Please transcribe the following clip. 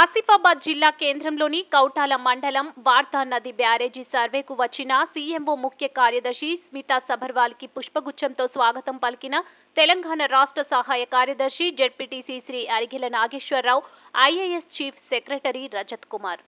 ఆసిఫాబాద్ జిల్లా కేంద్రంలోని కౌటాల మండలం వార్తా నది బ్యారేజీ సర్వేకు వచ్చిన సీఎంఓ ముఖ్య కార్యదర్శి స్మితా సభర్వాల్కి పుష్పగుచ్చంతో స్వాగతం పలికిన తెలంగాణ రాష్ట్ర సహాయ కార్యదర్శి ZPTC Shri Arigila Nageswararao IAS chief secretary Rajat Kumar